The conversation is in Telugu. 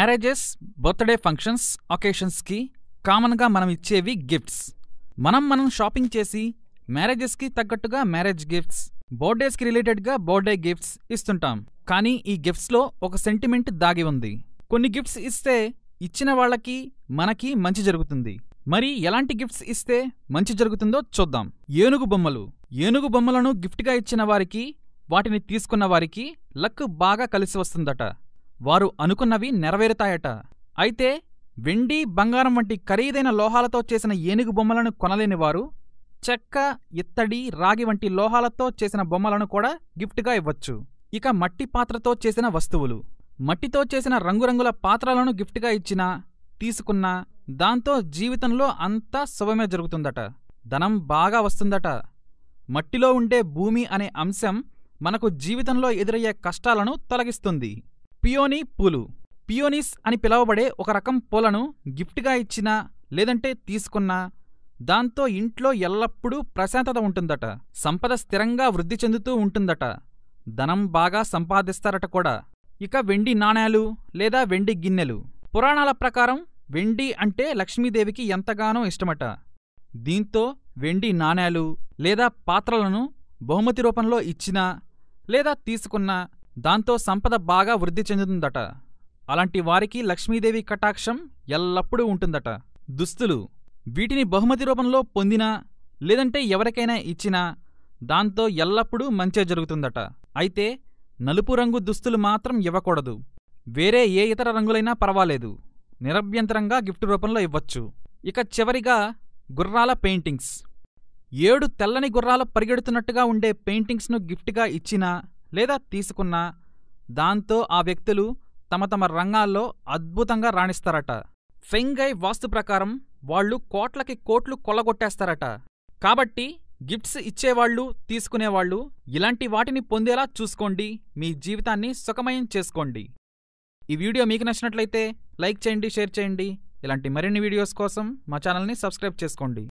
మ్యారేజెస్ బర్త్డే ఫంక్షన్స్ ఒకేషన్స్కి కామన్గా మనం ఇచ్చేవి గిఫ్ట్స్ మనం మనం షాపింగ్ చేసి మ్యారేజెస్కి తగ్గట్టుగా మ్యారేజ్ గిఫ్ట్స్ బర్త్డేస్కి రిలేటెడ్గా బర్త్డే గిఫ్ట్స్ ఇస్తుంటాం కానీ ఈ గిఫ్ట్స్లో ఒక సెంటిమెంట్ దాగి ఉంది కొన్ని గిఫ్ట్స్ ఇస్తే ఇచ్చిన వాళ్ళకి మనకి మంచి జరుగుతుంది మరి ఎలాంటి గిఫ్ట్స్ ఇస్తే మంచి జరుగుతుందో చూద్దాం ఏనుగు బొమ్మలు ఏనుగు బొమ్మలను గిఫ్ట్గా ఇచ్చిన వారికి వాటిని తీసుకున్న వారికి లక్ బాగా కలిసి వస్తుందట వారు అనుకున్నవి నెరవేరుతాయట అయితే వెండి బంగారం వంటి ఖరీదైన లోహాలతో చేసిన ఏనుగు బొమ్మలను కొనలేనివారు చెక్క ఇత్తడి రాగి వంటి లోహాలతో చేసిన బొమ్మలను కూడా గిఫ్ట్గా ఇవ్వచ్చు ఇక మట్టి పాత్రతో చేసిన వస్తువులు మట్టితో చేసిన రంగురంగుల పాత్రలను గిఫ్ట్గా ఇచ్చినా తీసుకున్నా దాంతో జీవితంలో అంతా శుభమే జరుగుతుందట ధనం బాగా వస్తుందట మట్టిలో ఉండే భూమి అనే అంశం మనకు జీవితంలో ఎదురయ్యే కష్టాలను తొలగిస్తుంది పియోనీ పూలు పియోనీస్ అని పిలవబడే ఒక రకం పూలను గిఫ్ట్గా ఇచ్చినా లేదంటే తీసుకున్నా దాంతో ఇంట్లో ఎల్లప్పుడూ ప్రశాంతత ఉంటుందట సంపద స్థిరంగా వృద్ధి చెందుతూ ఉంటుందట ధనం బాగా సంపాదిస్తారట కూడా ఇక వెండి నాణేలు లేదా వెండి గిన్నెలు పురాణాల ప్రకారం వెండి అంటే లక్ష్మీదేవికి ఎంతగానో ఇష్టమట దీంతో వెండి నాణేలు లేదా పాత్రలను బహుమతి రూపంలో ఇచ్చినా లేదా తీసుకున్నా దాంతో సంపద బాగా వృద్ధి చెందుతుందట అలాంటి వారికి లక్ష్మీదేవి కటాక్షం ఎల్లప్పుడూ ఉంటుందట దుస్తులు వీటిని బహుమతి రూపంలో పొందినా లేదంటే ఎవరికైనా ఇచ్చినా దాంతో ఎల్లప్పుడూ మంచే జరుగుతుందట అయితే నలుపు రంగు దుస్తులు మాత్రం ఇవ్వకూడదు వేరే ఏ ఇతర రంగులైనా పర్వాలేదు నిరభ్యంతరంగా గిఫ్ట్ రూపంలో ఇవ్వచ్చు ఇక చివరిగా గుర్రాల పెయింటింగ్స్ ఏడు తెల్లని గుర్రాలు పరిగెడుతున్నట్టుగా ఉండే పెయింటింగ్స్ను గిఫ్ట్గా ఇచ్చినా లేదా తీసుకున్నా దాంతో ఆ వ్యక్తులు తమ తమ రంగాల్లో అద్భుతంగా రాణిస్తారట ఫెంగై వాస్తు ప్రకారం వాళ్ళు కోట్లకి కోట్లు కొల్లగొట్టేస్తారట కాబట్టి గిఫ్ట్స్ ఇచ్చేవాళ్ళు తీసుకునేవాళ్ళు ఇలాంటి వాటిని పొందేలా చూసుకోండి మీ జీవితాన్ని సుఖమయం చేసుకోండి ఈ వీడియో మీకు నచ్చినట్లయితే లైక్ చేయండి షేర్ చేయండి ఇలాంటి మరిన్ని వీడియోస్ కోసం మా ఛానల్ని సబ్స్క్రైబ్ చేసుకోండి